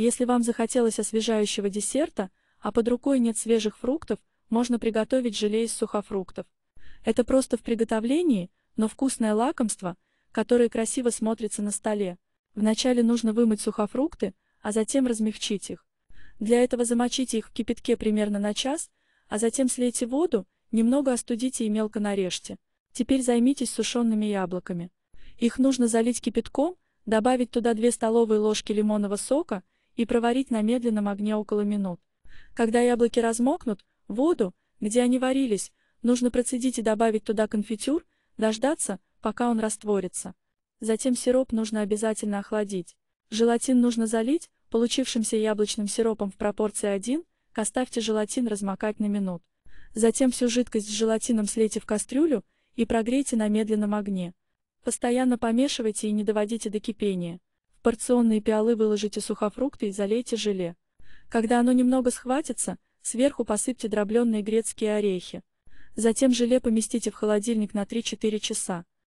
Если вам захотелось освежающего десерта, а под рукой нет свежих фруктов, можно приготовить желе из сухофруктов. Это просто в приготовлении, но вкусное лакомство, которое красиво смотрится на столе. Вначале нужно вымыть сухофрукты, а затем размягчить их. Для этого замочите их в кипятке примерно на час, а затем слейте воду, немного остудите и мелко нарежьте. Теперь займитесь сушеными яблоками. Их нужно залить кипятком, добавить туда 2 столовые ложки лимонного сока – и проварить на медленном огне около минут. Когда яблоки размокнут, воду, где они варились, нужно процедить и добавить туда конфитюр, дождаться, пока он растворится. Затем сироп нужно обязательно охладить. Желатин нужно залить, получившимся яблочным сиропом в пропорции 1, оставьте желатин размокать на минут. Затем всю жидкость с желатином слейте в кастрюлю и прогрейте на медленном огне. Постоянно помешивайте и не доводите до кипения. В порционные пиалы выложите сухофрукты и залейте желе. Когда оно немного схватится, сверху посыпьте дробленные грецкие орехи. Затем желе поместите в холодильник на 3-4 часа.